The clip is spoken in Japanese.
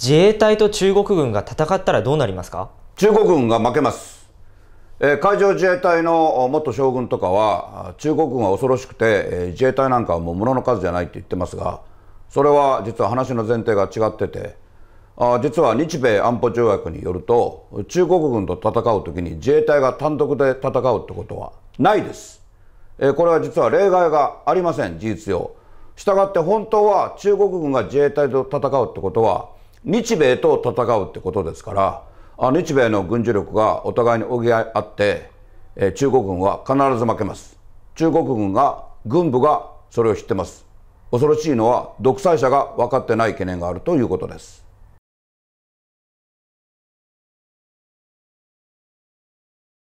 自衛隊と中国軍が戦ったらどうなりますか中国軍が負けます、えー、海上自衛隊の元将軍とかは中国軍は恐ろしくて、えー、自衛隊なんかはもう物の数じゃないって言ってますがそれは実は話の前提が違っててあ実は日米安保条約によると中国軍と戦う時に自衛隊が単独で戦うってことはないです、えー、これは実は例外がありません事実上したがって本当は中国軍が自衛隊と戦うってことは日米と戦うってことですからあ日米の軍事力がお互いに補い合って、えー、中国軍は必ず負けます中国軍が軍部がそれを知ってます恐ろしいのは独裁者が分かってない懸念があるということです